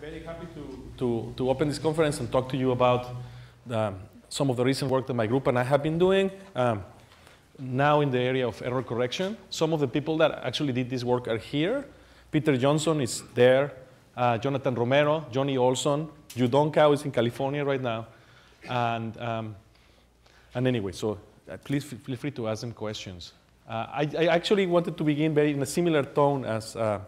very happy to, to, to open this conference and talk to you about um, some of the recent work that my group and I have been doing um, now in the area of error correction. Some of the people that actually did this work are here. Peter Johnson is there, uh, Jonathan Romero, Johnny Olson, Judon is in California right now. And, um, and anyway, so uh, please feel free to ask them questions. Uh, I, I, actually wanted to begin very in a similar tone as uh,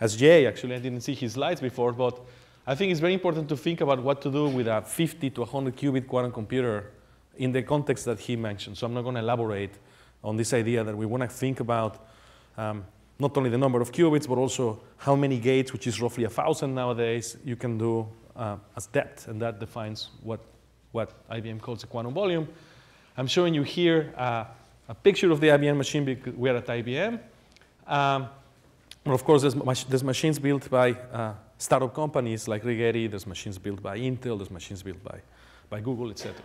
as Jay, actually, I didn't see his slides before, but I think it's very important to think about what to do with a 50 to 100 qubit quantum computer in the context that he mentioned. So I'm not going to elaborate on this idea that we want to think about um, not only the number of qubits, but also how many gates, which is roughly 1,000 nowadays, you can do uh, as depth, and that defines what, what IBM calls a quantum volume. I'm showing you here uh, a picture of the IBM machine because we are at IBM. Um, and of course, there's, there's machines built by uh, startup companies like Rigetti, there's machines built by Intel, there's machines built by, by Google, etc.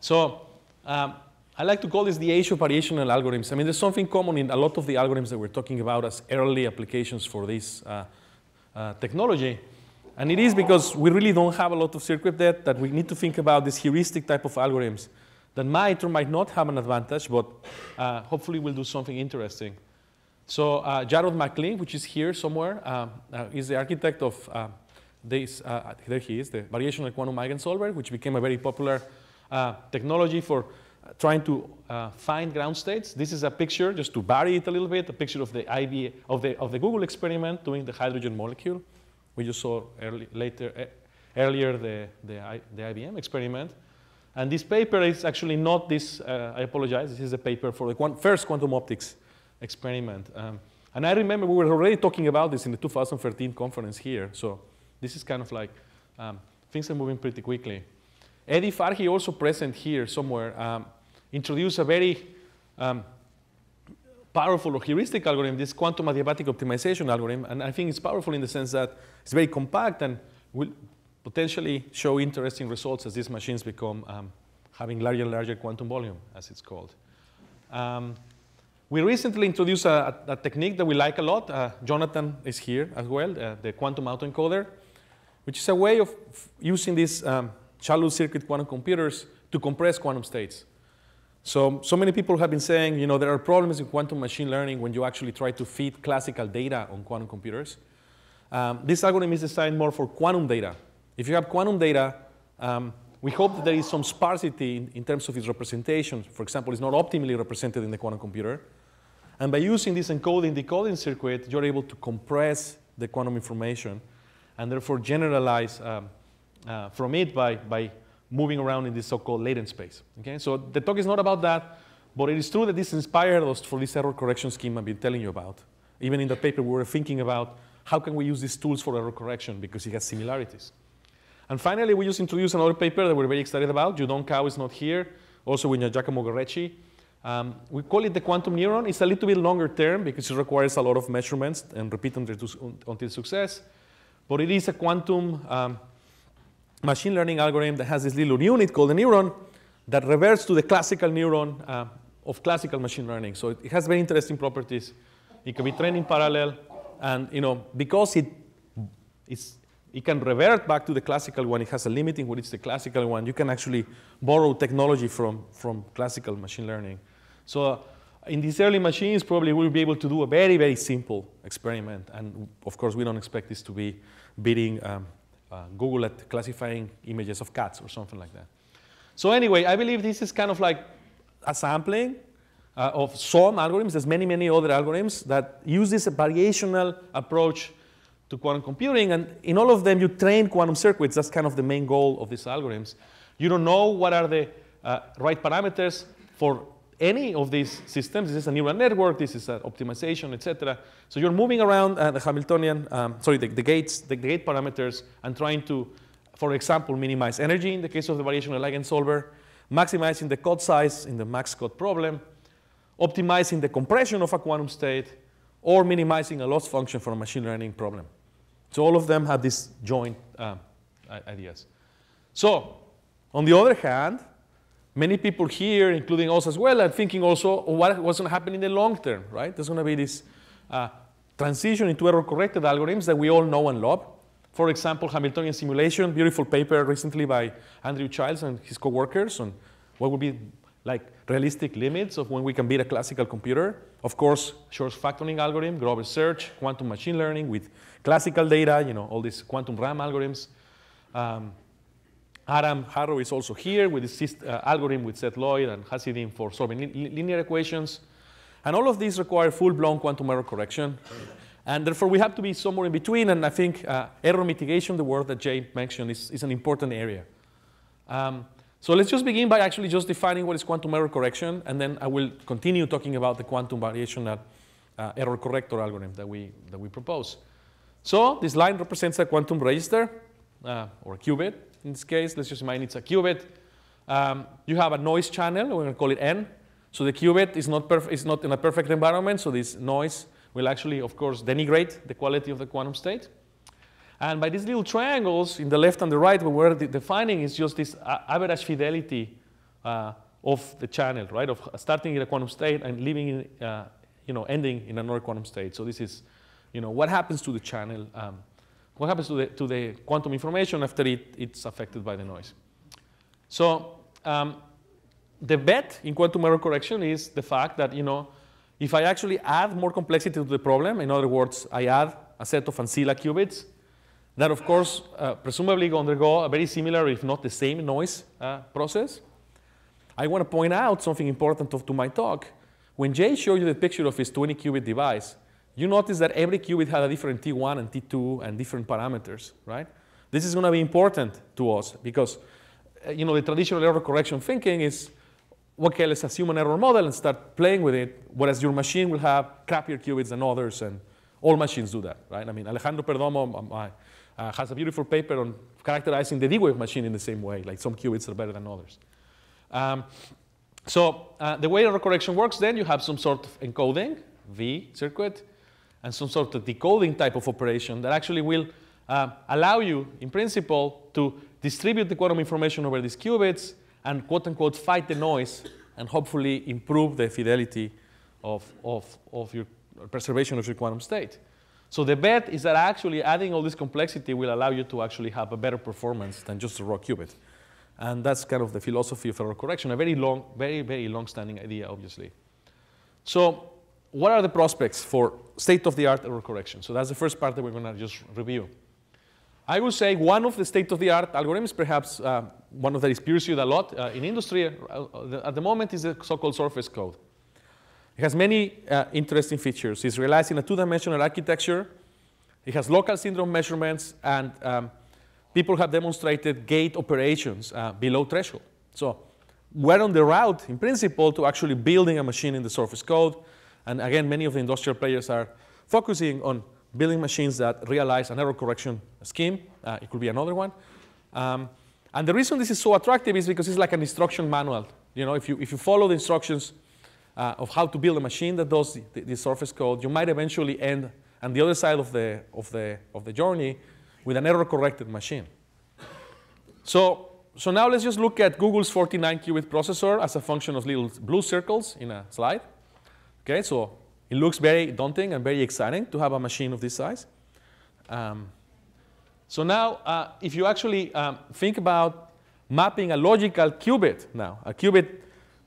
So um, I like to call this the age of variational algorithms. I mean, there's something common in a lot of the algorithms that we're talking about as early applications for this uh, uh, technology. And it is because we really don't have a lot of circuit depth that we need to think about this heuristic type of algorithms that might or might not have an advantage, but uh, hopefully will do something interesting. So uh, Jarrod McLean, which is here somewhere, uh, uh, is the architect of uh, this, uh, there he is, the variational quantum eigensolver, which became a very popular uh, technology for trying to find ground states. This is a picture, just to vary it a little bit, a picture of the, IV, of the, of the Google experiment doing the hydrogen molecule. We just saw early, later, earlier the, the, the IBM experiment. And this paper is actually not this, I apologize, this is a paper for the quant first quantum optics experiment. Um, and I remember we were already talking about this in the 2013 conference here. So this is kind of like um, things are moving pretty quickly. Eddie Farhi, also present here somewhere, um, introduced a very um, powerful or heuristic algorithm, this quantum adiabatic optimization algorithm. And I think it's powerful in the sense that it's very compact and will potentially show interesting results as these machines become um, having larger and larger quantum volume, as it's called. Um, we recently introduced a, a, technique that we like a lot. Uh, Jonathan is here as well, uh, the quantum autoencoder, which is a way of using these um, shallow circuit quantum computers to compress quantum states. So, so many people have been saying, you know, there are problems in quantum machine learning when you actually try to feed classical data on quantum computers. Um, this algorithm is designed more for quantum data. If you have quantum data, um, we hope that there is some sparsity in, in terms of its representation. For example, it's not optimally represented in the quantum computer. And by using this encoding decoding circuit, you're able to compress the quantum information and therefore generalize um, uh, from it by, by moving around in this so-called latent space. Okay? So the talk is not about that, but it is true that this inspired us for this error correction scheme I've been telling you about. Even in the paper, we were thinking about how can we use these tools for error correction because it has similarities. And finally, we just introduced another paper that we're very excited about. Judon Cao is not here, also with Giacomo Gorecci. Um, we call it the quantum neuron. It's a little bit longer term because it requires a lot of measurements and repeat until, success. But it is a quantum um, machine learning algorithm that has this little unit called a neuron that reverts to the classical neuron uh, of classical machine learning. So it has very interesting properties. It can be trained in parallel. And you know, because it, it's it can revert back to the classical one. It has a limiting, when it's the classical one. You can actually borrow technology from, from classical machine learning. So uh, in these early machines, probably we'll be able to do a very, very simple experiment. And of course, we don't expect this to be beating um, uh, Google at classifying images of cats or something like that. So anyway, I believe this is kind of like a sampling uh, of some algorithms. There's many, many other algorithms that use this variational approach to quantum computing. And in all of them, you train quantum circuits. That's kind of the main goal of these algorithms. You don't know what are the uh, right parameters for any of these systems. This is a neural network. This is an optimization, etc. So you're moving around uh, the Hamiltonian, um, sorry, the, the gates, the, the, gate parameters, and trying to, for example, minimize energy in the case of the variational solver, maximizing the code size in the max code problem, optimizing the compression of a quantum state, or minimizing a loss function for a machine learning problem. So all of them have these joint uh, ideas. So on the other hand, many people here, including us as well, are thinking also oh, what, what's going to happen in the long term, right? There's going to be this uh, transition into error-corrected algorithms that we all know and love. For example, Hamiltonian simulation, beautiful paper recently by Andrew Childs and his coworkers on what would be like realistic limits of when we can beat a classical computer. Of course, Shor's factoring algorithm, Grover's search, quantum machine learning with classical data, you know, all these quantum RAM algorithms. Um, Adam Harrow is also here with his uh, algorithm with Seth Lloyd and Hasidim for solving li linear equations. And all of these require full-blown quantum error correction. And therefore, we have to be somewhere in between. And I think uh, error mitigation, the word that Jay mentioned, is, is an important area. Um, so let's just begin by actually just defining what is quantum error correction, and then I will continue talking about the quantum variation at, uh, error corrector algorithm that we, that we propose. So this line represents a quantum register, uh, or a qubit in this case. Let's just imagine it's a qubit. Um, you have a noise channel, we're going to call it N. So the qubit is not, is not in a perfect environment, so this noise will actually, of course, denigrate the quality of the quantum state. And by these little triangles in the left and the right, what we're defining is just this uh, average fidelity uh, of the channel, right? Of starting in a quantum state and leaving in, uh, you know, ending in another quantum state. So this is, you know, what happens to the channel, um, what happens to the, to the quantum information after it, it's affected by the noise. So um, the bet in quantum error correction is the fact that, you know, if I actually add more complexity to the problem, in other words, I add a set of ancilla qubits, that of course uh, presumably undergo a very similar, if not the same, noise uh, process. I want to point out something important to, to my talk. When Jay showed you the picture of his 20-qubit device, you notice that every qubit had a different T1 and T2 and different parameters, right? This is going to be important to us because, uh, you know, the traditional error correction thinking is, okay, let's assume an error model and start playing with it, whereas your machine will have crappier qubits than others, and all machines do that, right? I mean, Alejandro Perdomo, my, uh, has a beautiful paper on characterizing the D-Wave machine in the same way, like some qubits are better than others. Um, so uh, the way error correction works then, you have some sort of encoding, V circuit, and some sort of decoding type of operation that actually will uh, allow you, in principle, to distribute the quantum information over these qubits and quote unquote fight the noise and hopefully improve the fidelity of, of, of your preservation of your quantum state. So the bet is that actually adding all this complexity will allow you to actually have a better performance than just a raw qubit. And that's kind of the philosophy of error correction, a very long, very, very long-standing idea, obviously. So what are the prospects for state-of-the-art error correction? So that's the first part that we're going to just review. I would say one of the state-of-the-art algorithms, perhaps uh, one of that is pursued a lot uh, in industry uh, uh, at the moment, is the so-called surface code. It has many uh, interesting features. It's realized in a two-dimensional architecture. It has local syndrome measurements, and um, people have demonstrated gate operations uh, below threshold. So we're on the route, in principle, to actually building a machine in the surface code. And again, many of the industrial players are focusing on building machines that realize an error correction scheme. Uh, it could be another one. Um, and the reason this is so attractive is because it's like an instruction manual. You know, if you, if you follow the instructions, uh, of how to build a machine that does the, the, surface code, you might eventually end on the other side of the, of the, of the journey with an error-corrected machine. So, so now let's just look at Google's 49-qubit processor as a function of little blue circles in a slide. Okay, so it looks very daunting and very exciting to have a machine of this size. Um, so now, uh, if you actually um, think about mapping a logical qubit now, a qubit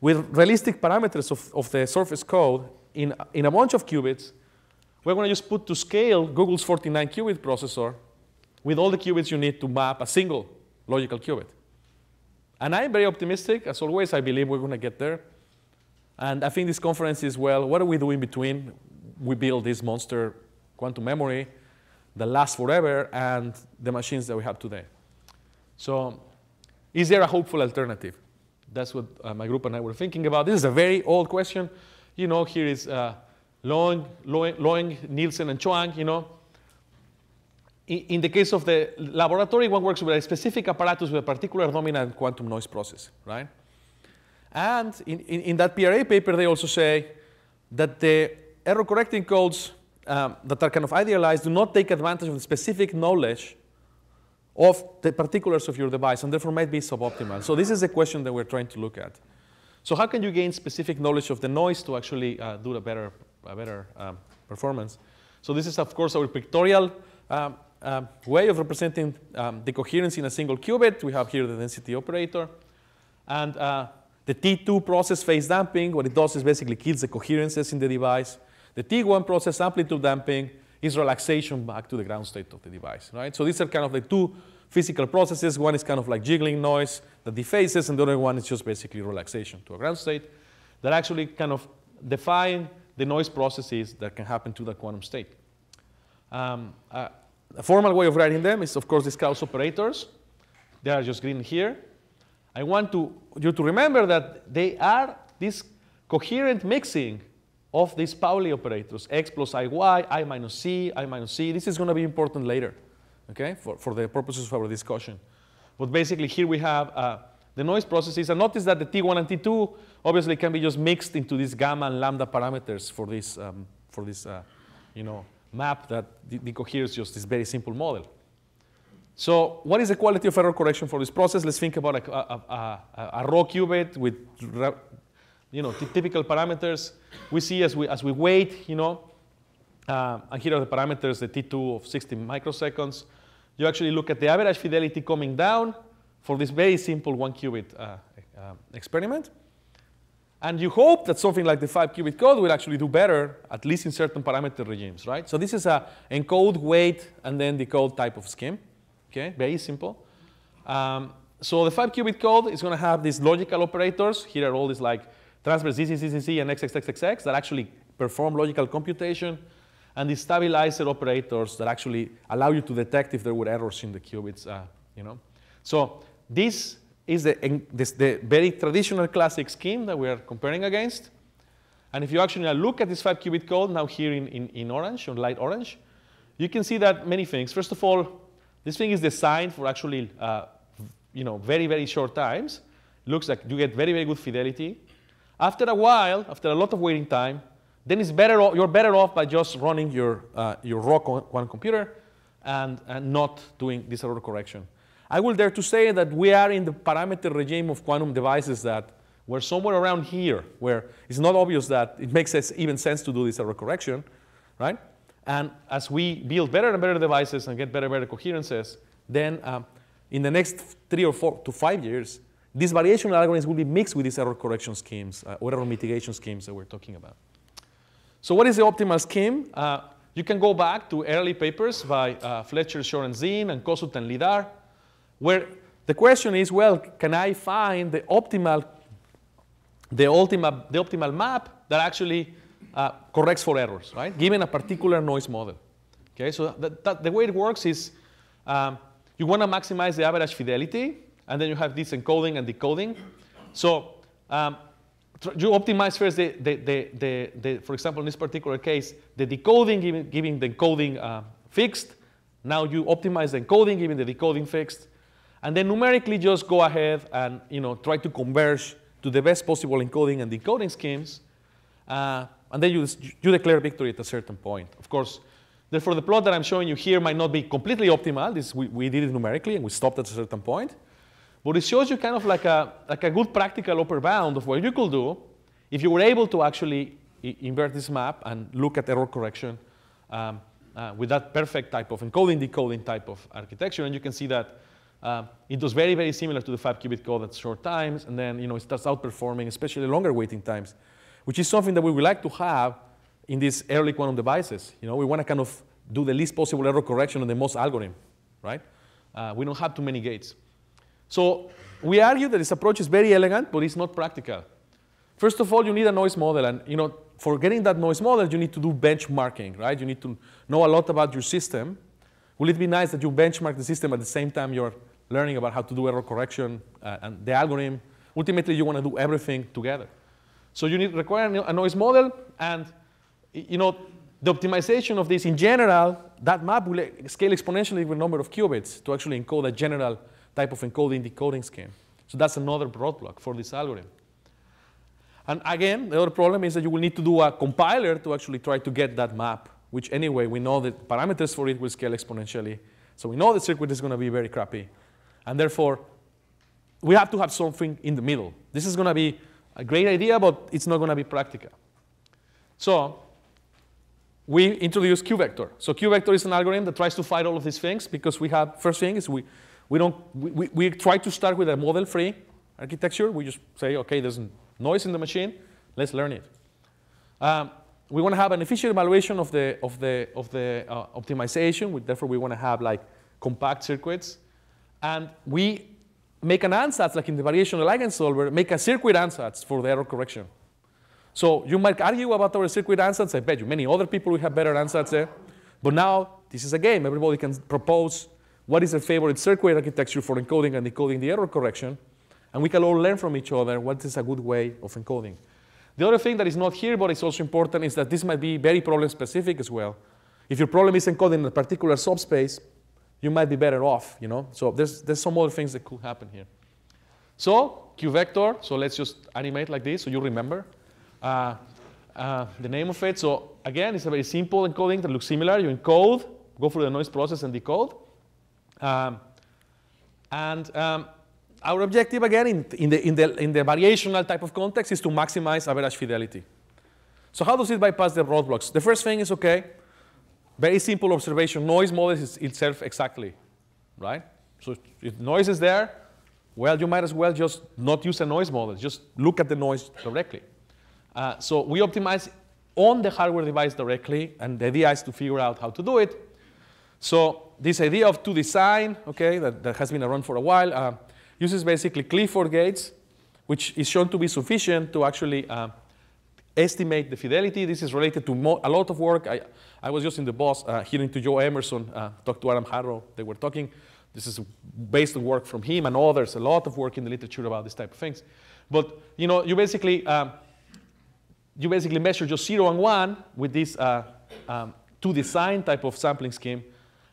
with realistic parameters of, of the surface code in, in a bunch of qubits, we're going to just put to scale Google's 49-qubit processor with all the qubits you need to map a single logical qubit. And I'm very optimistic. As always, I believe we're going to get there. And I think this conference is, well, what do we do in between? We build this monster quantum memory that lasts forever and the machines that we have today. So is there a hopeful alternative? That's what uh, my group and I were thinking about. This is a very old question. You know, here is uh, Long, Loing, Nielsen, and Chuang, you know. In, in the case of the laboratory, one works with a specific apparatus with a particular dominant quantum noise process, right? And in, in, in that PRA paper, they also say that the error correcting codes um, that are kind of idealized do not take advantage of the specific knowledge of the particulars of your device and therefore might be suboptimal. So this is a question that we're trying to look at. So how can you gain specific knowledge of the noise to actually uh, do a better, a better um, performance? So this is, of course, our pictorial um, um way of representing um, the coherence in a single qubit. We have here the density operator. And uh, the T2 process phase damping, what it does is basically kills the coherences in the device. The T1 process amplitude damping is relaxation back to the ground state of the device, right? So these are kind of the two physical processes. One is kind of like jiggling noise that defaces, and the other one is just basically relaxation to a ground state that actually kind of define the noise processes that can happen to the quantum state. Um, uh, a formal way of writing them is, of course, these Gauss operators. They are just green here. I want to, you to remember that they are this coherent mixing of these Pauli operators, x plus iy, i minus c, i minus c. This is going to be important later, okay, for, for the purposes of our discussion. But basically here we have uh, the noise processes. And notice that the t1 and t2 obviously can be just mixed into these gamma and lambda parameters for this, um, for this uh, you know, map that decoheres just this very simple model. So what is the quality of error correction for this process? Let's think about a, a, a, a raw qubit with you know, typical parameters we see as we, as we wait, you know, uh, and here are the parameters, the T2 of 60 microseconds. You actually look at the average fidelity coming down for this very simple one qubit uh, uh, experiment. And you hope that something like the five qubit code will actually do better, at least in certain parameter regimes, right? So this is a encode, wait, and then decode type of scheme, okay? Very simple. Um, so the five qubit code is gonna have these logical operators. Here are all these like transverse ZCCCC and XXXXX that actually perform logical computation, and the stabilizer operators that actually allow you to detect if there were errors in the qubits, uh, you know. So this is the, this, the very traditional classic scheme that we are comparing against. And if you actually look at this five qubit code now here in, in, in orange, on light orange, you can see that many things. First of all, this thing is designed for actually, uh, you know, very, very short times. Looks like you get very, very good fidelity. After a while, after a lot of waiting time, then it's better you're better off by just running your, uh, your raw quantum computer and, and not doing this error correction. I will dare to say that we are in the parameter regime of quantum devices that we're somewhere around here, where it's not obvious that it makes even sense to do this error correction, right? And as we build better and better devices and get better and better coherences, then um, in the next three or four to five years, these variational algorithms will be mixed with these error correction schemes uh, or error mitigation schemes that we're talking about. So what is the optimal scheme? Uh, you can go back to early papers by uh, Fletcher, Shore, and Zinn, and Kossuth and Lidar, where the question is, well, can I find the optimal, the the optimal map that actually uh, corrects for errors, right? Given a particular noise model. Okay, so that, that the way it works is um, you want to maximize the average fidelity and then you have this encoding and decoding. So um, you optimize first, the, the, the, the, for example, in this particular case, the decoding giving, giving the encoding uh, fixed. Now you optimize the encoding, giving the decoding fixed. And then numerically just go ahead and you know, try to converge to the best possible encoding and decoding schemes. Uh, and then you, you declare victory at a certain point. Of course, therefore the plot that I'm showing you here might not be completely optimal. This, we, we did it numerically and we stopped at a certain point. But it shows you kind of like a, like a good practical upper bound of what you could do if you were able to actually invert this map and look at error correction um, uh, with that perfect type of encoding decoding type of architecture. And you can see that uh, it was very, very similar to the five qubit code at short times. And then you know, it starts outperforming, especially longer waiting times, which is something that we would like to have in these early quantum devices. You know, we want to kind of do the least possible error correction on the most algorithm, right? Uh, we don't have too many gates. So we argue that this approach is very elegant, but it's not practical. First of all, you need a noise model, and you know, for getting that noise model, you need to do benchmarking, right? You need to know a lot about your system. Will it be nice that you benchmark the system at the same time you're learning about how to do error correction uh, and the algorithm? Ultimately, you want to do everything together. So you need require a noise model, and you know the optimization of this in general, that map will scale exponentially with number of qubits to actually encode a general type of encoding decoding scheme. So that's another roadblock for this algorithm. And again, the other problem is that you will need to do a compiler to actually try to get that map, which anyway, we know the parameters for it will scale exponentially. So we know the circuit is going to be very crappy. And therefore, we have to have something in the middle. This is going to be a great idea, but it's not going to be practical. So we introduce Q-vector. So Q-vector is an algorithm that tries to fight all of these things because we have, first thing is we, we don't, we, we try to start with a model-free architecture. We just say, okay, there's noise in the machine, let's learn it. Um, we want to have an efficient evaluation of the, of the, of the uh, optimization. We, therefore, we want to have like compact circuits. And we make an ansatz, like in the variational eigensolver, make a circuit ansatz for the error correction. So you might argue about our circuit ansatz. I bet you many other people will have better ansatz there. But now this is a game. Everybody can propose what is a favorite circuit architecture for encoding and decoding the error correction, and we can all learn from each other what is a good way of encoding. The other thing that is not here but is also important is that this might be very problem specific as well. If your problem is encoding a particular subspace, you might be better off, you know? So there's, there's some other things that could happen here. So Q vector, so let's just animate like this so you remember uh, uh, the name of it. So again, it's a very simple encoding that looks similar. You encode, go through the noise process and decode. Um, and um, our objective, again, in, in, the, in, the, in the variational type of context is to maximize average fidelity. So how does it bypass the roadblocks? The first thing is, OK, very simple observation. Noise models itself exactly, right? So if noise is there, well, you might as well just not use a noise model. Just look at the noise directly. Uh, so we optimize on the hardware device directly, and the idea is to figure out how to do it. So this idea of two design, okay, that, that has been around for a while, uh, uses basically Clifford gates, which is shown to be sufficient to actually uh, estimate the fidelity. This is related to a lot of work. I, I was just in the boss uh, hearing to Joe Emerson, uh, talk to Adam Harrow. They were talking. This is based on work from him and others, a lot of work in the literature about this type of things. But you know, you basically um, you basically measure just zero and one with this uh, um, two design type of sampling scheme,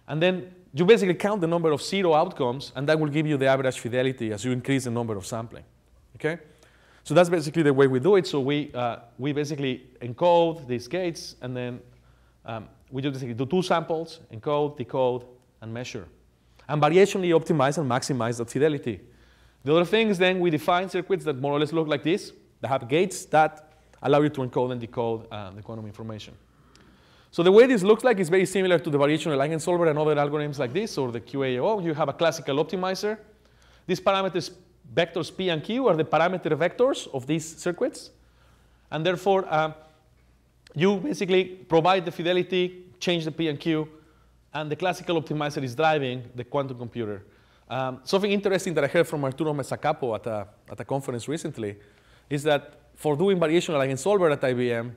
and then you basically count the number of zero outcomes, and that will give you the average fidelity as you increase the number of sampling. Okay? So that's basically the way we do it. So we, uh, we basically encode these gates, and then um, we just basically do two samples, encode, decode, and measure. And variationally optimize and maximize that fidelity. The other thing is then we define circuits that more or less look like this, that have gates that allow you to encode and decode uh, the quantum information. So the way this looks like is very similar to the variational eigen solver and other algorithms like this, or the QAO. You have a classical optimizer. These parameters, vectors P and Q, are the parameter vectors of these circuits. And therefore, uh, you basically provide the fidelity, change the P and Q, and the classical optimizer is driving the quantum computer. Um, something interesting that I heard from Arturo Mesacapo at a, at a conference recently is that for doing variational eigen solver at IBM,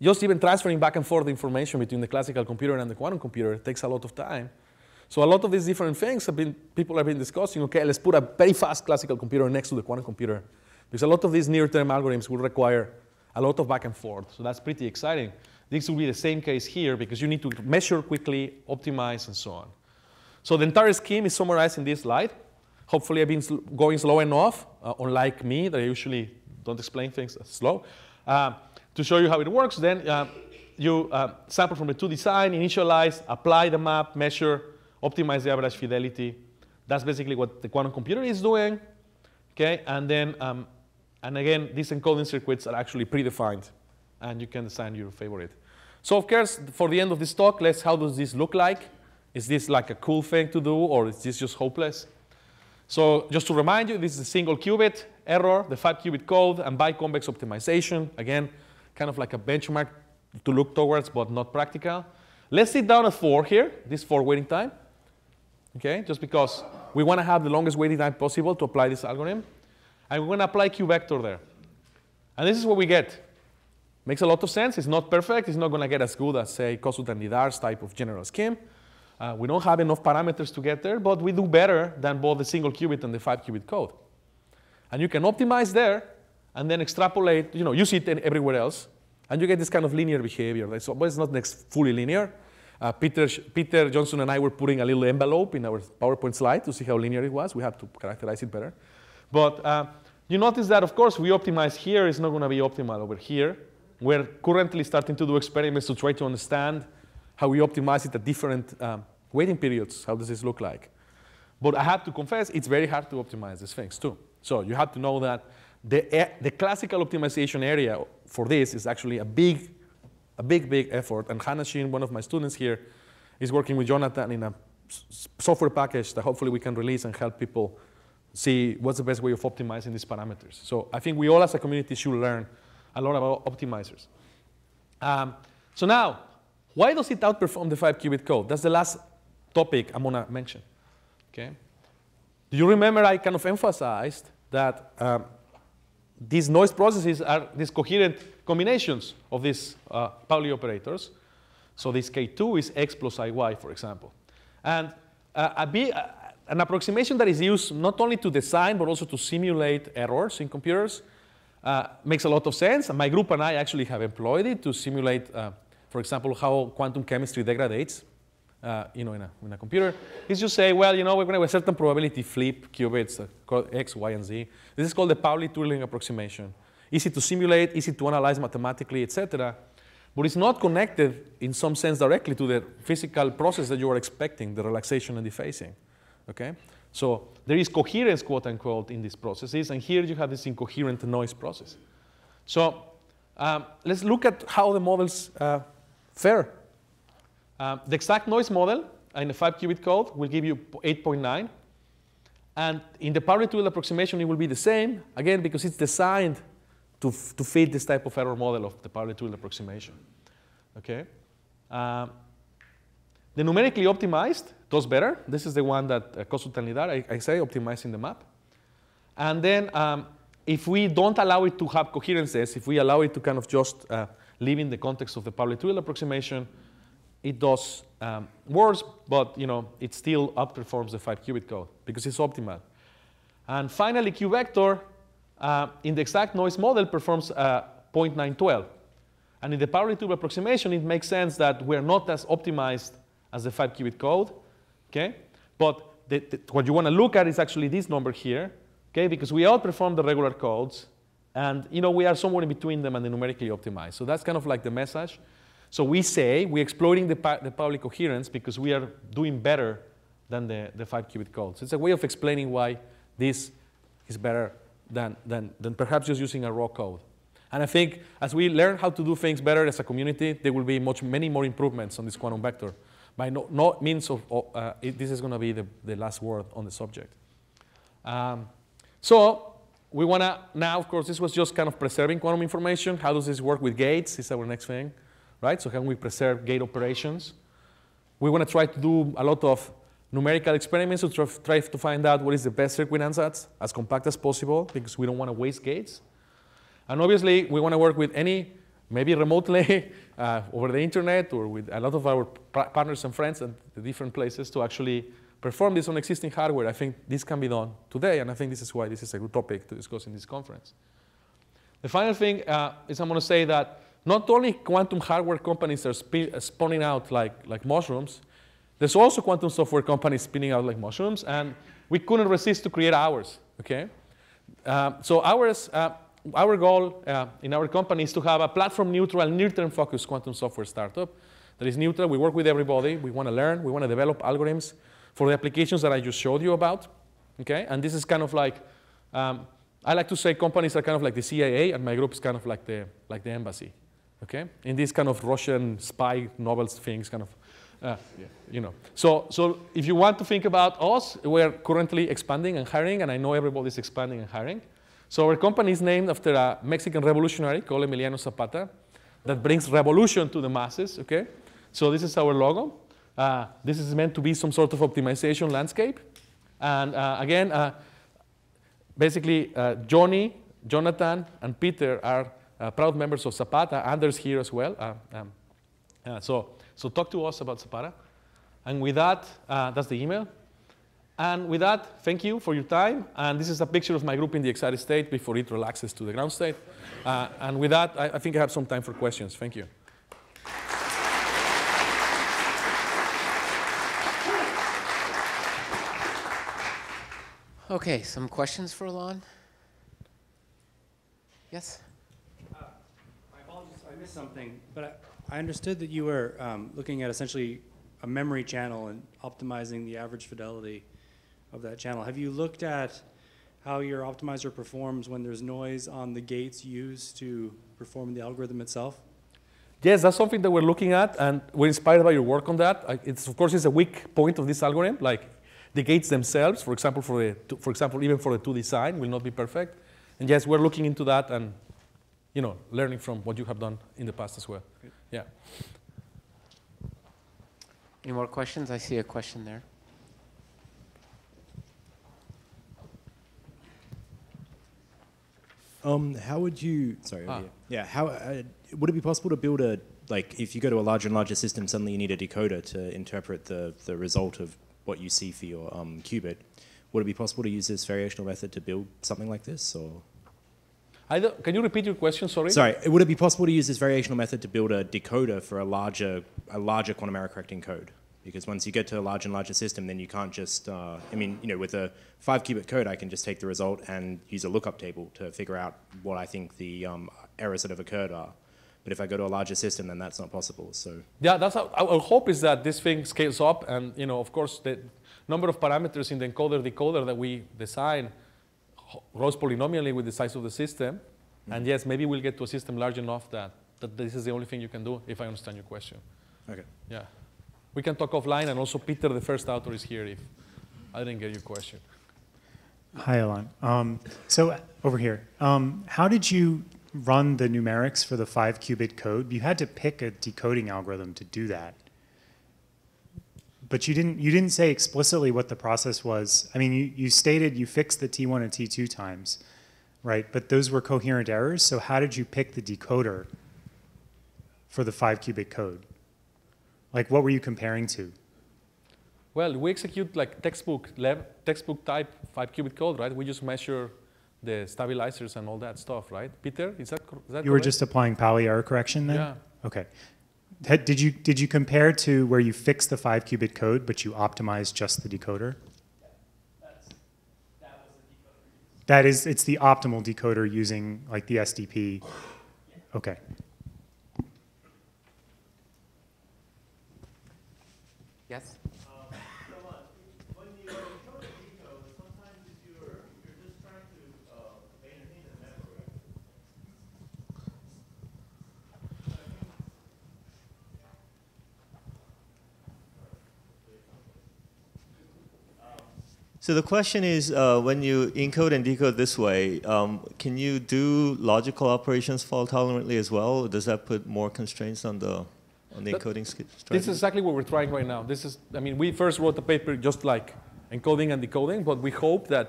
just even transferring back and forth information between the classical computer and the quantum computer takes a lot of time. So a lot of these different things have been, people have been discussing, okay, let's put a very fast classical computer next to the quantum computer. Because a lot of these near-term algorithms will require a lot of back and forth. So that's pretty exciting. This will be the same case here because you need to measure quickly, optimize, and so on. So the entire scheme is summarized in this slide. Hopefully I've been going slow enough, uh, unlike me, that I usually don't explain things slow. Uh, to show you how it works, then uh, you uh, sample from a 2 design, initialize, apply the map, measure, optimize the average fidelity. That's basically what the quantum computer is doing. Okay, and then, um, and again, these encoding circuits are actually predefined, and you can design your favorite. So of course, for the end of this talk, let's how does this look like? Is this like a cool thing to do, or is this just hopeless? So just to remind you, this is a single qubit error, the five qubit code, and biconvex optimization. Again, kind of like a benchmark to look towards, but not practical. Let's sit down at four here, this four waiting time, okay? Just because we want to have the longest waiting time possible to apply this algorithm. And we're going to apply Q vector there. And this is what we get. Makes a lot of sense. It's not perfect. It's not going to get as good as, say, Kossuth and Nidar's type of general scheme. Uh, we don't have enough parameters to get there, but we do better than both the single qubit and the five qubit code. And you can optimize there and then extrapolate, you know, use it everywhere else, and you get this kind of linear behavior. Right? So, but it's not next fully linear. Uh, Peter, Peter Johnson and I were putting a little envelope in our PowerPoint slide to see how linear it was. We have to characterize it better. But uh, you notice that, of course, we optimize here. It's not going to be optimal over here. We're currently starting to do experiments to try to understand how we optimize it at different um, waiting periods. How does this look like? But I have to confess, it's very hard to optimize these things, too. So you have to know that the, the classical optimization area for this is actually a big, a big, big effort. And Hannah Sheen, one of my students here, is working with Jonathan in a software package that hopefully we can release and help people see what's the best way of optimizing these parameters. So I think we all as a community should learn a lot about optimizers. Um, so now, why does it outperform the five qubit code? That's the last topic I'm gonna mention, okay? Do you remember I kind of emphasized that um, these noise processes are these coherent combinations of these uh, Pauli operators. So this K2 is X plus IY, for example. And uh, uh, an approximation that is used not only to design, but also to simulate errors in computers uh, makes a lot of sense. my group and I actually have employed it to simulate, uh, for example, how quantum chemistry degradates uh, you know, in a, in a, computer, is you say, well, you know, we're going to have a certain probability flip qubits, uh, x, y, and z. This is called the Pauli-Turing approximation. Easy to simulate, easy to analyze mathematically, etc. But it's not connected in some sense directly to the physical process that you are expecting, the relaxation and defacing. Okay? So there is coherence, quote unquote, in these processes, and here you have this incoherent noise process. So um, let's look at how the models uh, fare um, the exact noise model in a 5-qubit code will give you 8.9. And in the Parry tool approximation, it will be the same, again, because it's designed to, to fit this type of error model of the Parry tool approximation. Okay. Um, the numerically optimized does better. This is the one that uh, Kosutan I, say, optimizing the map. And then um, if we don't allow it to have coherences, if we allow it to kind of just uh, live in the context of the tool approximation, it does um, worse, but you know, it still outperforms the 5-qubit code because it's optimal. And finally, Q-vector uh, in the exact noise model performs uh, 0.912. And in the power tube approximation, it makes sense that we're not as optimized as the 5-qubit code, okay? But the, the, what you want to look at is actually this number here, okay? Because we outperform the regular codes, and you know we are somewhere in between them and the numerically optimized. So that's kind of like the message. So we say we're exploiting the, the public coherence because we are doing better than the, the five qubit code. So it's a way of explaining why this is better than, than, than perhaps just using a raw code. And I think as we learn how to do things better as a community, there will be much, many more improvements on this quantum vector. By no, no means of, uh, it, this is going to be the, the last word on the subject. Um, so we want to, now, of course, this was just kind of preserving quantum information. How does this work with gates is our next thing right? So can we preserve gate operations? We want to try to do a lot of numerical experiments to try to find out what is the best circuit ansatz, as compact as possible, because we don't want to waste gates. And obviously, we want to work with any, maybe remotely, uh, over the internet, or with a lot of our partners and friends at the different places to actually perform this on existing hardware. I think this can be done today, and I think this is why this is a good topic to discuss in this conference. The final thing uh, is I'm going to say that not only quantum hardware companies are uh, spawning out like, like mushrooms, there's also quantum software companies spinning out like mushrooms, and we couldn't resist to create ours, okay? Uh, so ours, uh, our goal uh, in our company is to have a platform neutral, near-term focused quantum software startup that is neutral. We work with everybody. We want to learn. We want to develop algorithms for the applications that I just showed you about, okay? And this is kind of like, um, I like to say companies are kind of like the CIA, and my group is kind of like the, like the embassy, okay? In these kind of Russian spy novels things, kind of, uh, yeah. you know. So, so if you want to think about us, we're currently expanding and hiring, and I know everybody's expanding and hiring. So our company is named after a Mexican revolutionary called Emiliano Zapata that brings revolution to the masses, okay? So this is our logo. Uh, this is meant to be some sort of optimization landscape. And uh, again, uh, basically, uh, Johnny, Jonathan, and Peter are uh, proud members of Zapata, others here as well. Uh, um, uh, so, so talk to us about Zapata. And with that, that's the email. And with that, thank you for your time. And this is a picture of my group in the excited state before it relaxes to the ground state. Uh, and with that, I, I, think I have some time for questions. Thank you. Okay, some questions for Alon? Yes? missed something, but I, I understood that you were um, looking at essentially a memory channel and optimizing the average fidelity of that channel. Have you looked at how your optimizer performs when there's noise on the gates used to perform the algorithm itself? Yes, that's something that we're looking at, and we're inspired by your work on that. It's of course it's a weak point of this algorithm. Like the gates themselves, for example, for the for example, even for the 2 design, will not be perfect. And yes, we're looking into that and you know, learning from what you have done in the past as well. Good. Yeah. Any more questions? I see a question there. Um, how would you? Sorry. Ah. Yeah. How uh, would it be possible to build a like if you go to a larger and larger system, suddenly you need a decoder to interpret the the result of what you see for your um, qubit. Would it be possible to use this variational method to build something like this, or can you repeat your question? Sorry. Sorry. Would it be possible to use this variational method to build a decoder for a larger, a larger quantum error correcting code? Because once you get to a larger and larger system, then you can't just, uh, I mean, you know, with a five qubit code, I can just take the result and use a lookup table to figure out what I think the um, errors that have occurred are. But if I go to a larger system, then that's not possible. So yeah, that's how, our hope is that this thing scales up, and you know, of course, the number of parameters in the encoder decoder that we design rose polynomially with the size of the system. Mm -hmm. And yes, maybe we'll get to a system large enough that, that this is the only thing you can do, if I understand your question. Okay. Yeah. We can talk offline, and also Peter, the first author, is here if I didn't get your question. Hi, Alan. Um, so over here, um, how did you run the numerics for the five qubit code? You had to pick a decoding algorithm to do that but you didn't you didn't say explicitly what the process was. I mean, you, you stated you fixed the T1 and T2 times, right? But those were coherent errors. So how did you pick the decoder for the five qubit code? Like, what were you comparing to? Well, we execute like textbook textbook type five qubit code, right? We just measure the stabilizers and all that stuff, right? Peter, is that, is that you correct? were just applying Pauli error correction then? Yeah. Okay had, did you did you compare to where you fix the five qubit code but you optimize just the decoder? That's, it's the optimal decoder using like the SDP. Okay. Yes. So the question is, uh, when you encode and decode this way, um, can you do logical operations fault tolerantly as well? does that put more constraints on the on the that, encoding strategy? This is exactly what we're trying right now. This is, I mean, we first wrote a paper just like encoding and decoding, but we hope that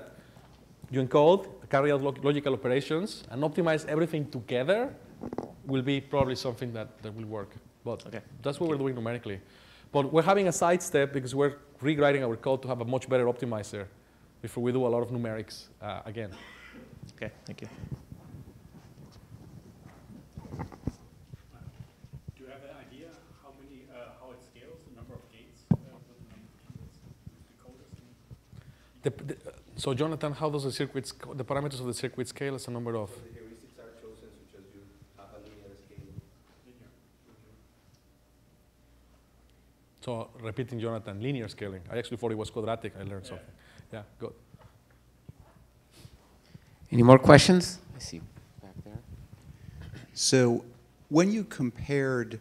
you encode, carry out log logical operations, and optimize everything together will be probably something that, that will work. But okay. that's what okay. we're doing numerically. But we're having a sidestep because we're rewriting our code to have a much better optimizer before we do a lot of numerics uh, again. Okay, thank you. Do you have an idea how many, uh, how it scales, the number of gates? Uh, the, so Jonathan, how does the circuits, the parameters of the circuit scale as a number of? So repeating Jonathan, linear scaling. I actually thought it was quadratic. I learned yeah. something. Yeah, good. Any more questions? I see back there. So when you compared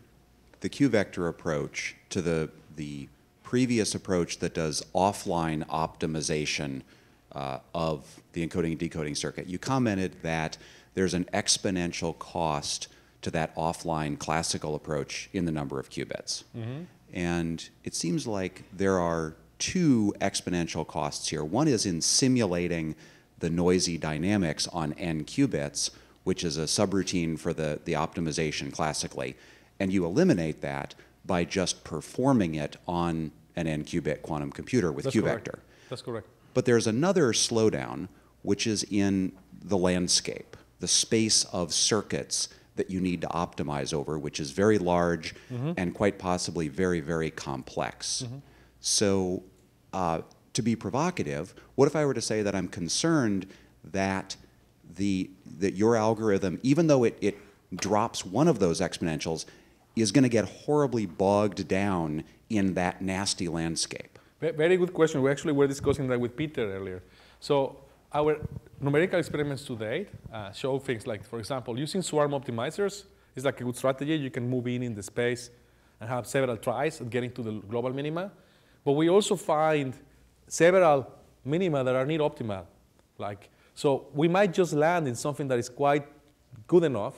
the Q-vector approach to the, the previous approach that does offline optimization uh, of the encoding and decoding circuit, you commented that there's an exponential cost to that offline classical approach in the number of qubits. Mm -hmm. And it seems like there are two exponential costs here. One is in simulating the noisy dynamics on n qubits, which is a subroutine for the, the optimization classically. And you eliminate that by just performing it on an n qubit quantum computer with That's qvector. Correct. That's correct. But there's another slowdown, which is in the landscape, the space of circuits that you need to optimize over, which is very large mm -hmm. and quite possibly very, very complex. Mm -hmm. So, uh, to be provocative, what if I were to say that I'm concerned that the that your algorithm, even though it, it drops one of those exponentials, is going to get horribly bogged down in that nasty landscape? Very good question. We actually were discussing that with Peter earlier. So our numerical experiments to date uh, show things like, for example, using swarm optimizers is like a good strategy. You can move in in the space and have several tries at getting to the global minima. But we also find several minima that are near optimal. Like, so we might just land in something that is quite good enough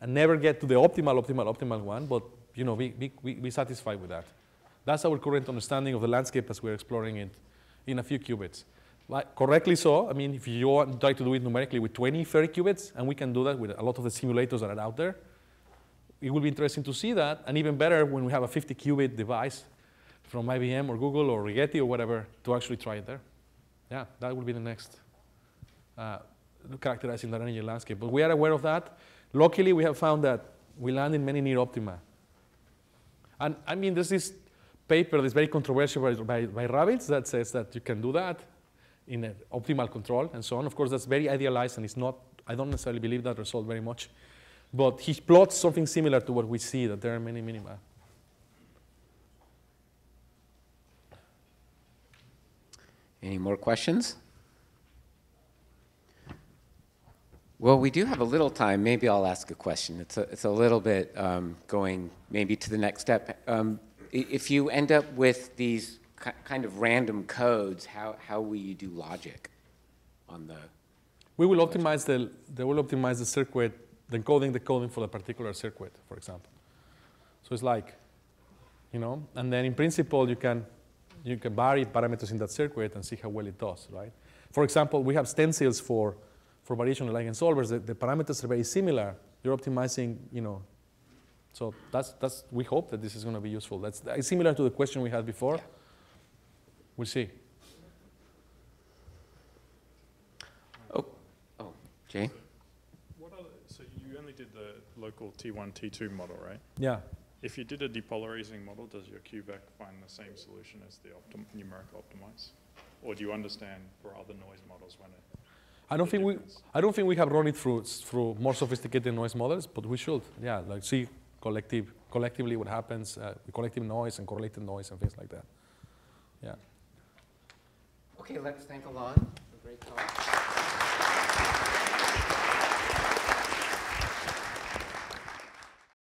and never get to the optimal, optimal, optimal one, but you know, we, we, we satisfied with that. That's our current understanding of the landscape as we're exploring it in a few qubits. Like, correctly so. I mean, if you try to do it numerically with 20, 30 qubits, and we can do that with a lot of the simulators that are out there, it will be interesting to see that, and even better when we have a 50 qubit device from IBM or Google or Rigetti or whatever to actually try it there. Yeah, that will be the next uh, characterizing the energy landscape. But we are aware of that. Luckily, we have found that we land in many near optima. And I mean, there's this paper that's very controversial by, by, by Rabbits that says that you can do that in optimal control and so on. Of course, that's very idealized and it's not, I don't necessarily believe that result very much. But he plots something similar to what we see, that there are many minima. Any more questions? Well, we do have a little time. Maybe I'll ask a question. It's a, it's a little bit um, going maybe to the next step. Um, if you end up with these kind of random codes, how, how will you do logic on the? We will optimize the, they will optimize the circuit, the encoding, the coding for the particular circuit, for example. So it's like, you know, and then in principle, you can, you can vary parameters in that circuit and see how well it does, right? For example, we have stencils for, for variational eigen solvers. The, the parameters are very similar. You're optimizing, you know, so that's, that's, we hope that this is going to be useful. That's similar to the question we had before. Yeah. We'll see. Oh, oh, Jay? What are the, so you only did the local T1, T2 model, right? Yeah. If you did a depolarizing model, does your QVEC find the same solution as the optim numerical optimize? Or do you understand for other noise models when it I don't think we I don't think we have run it through through more sophisticated noise models, but we should. Yeah, like see collective collectively what happens, uh, collective noise and correlated noise and things like that. Yeah. Okay, let's thank Alon for a great talk.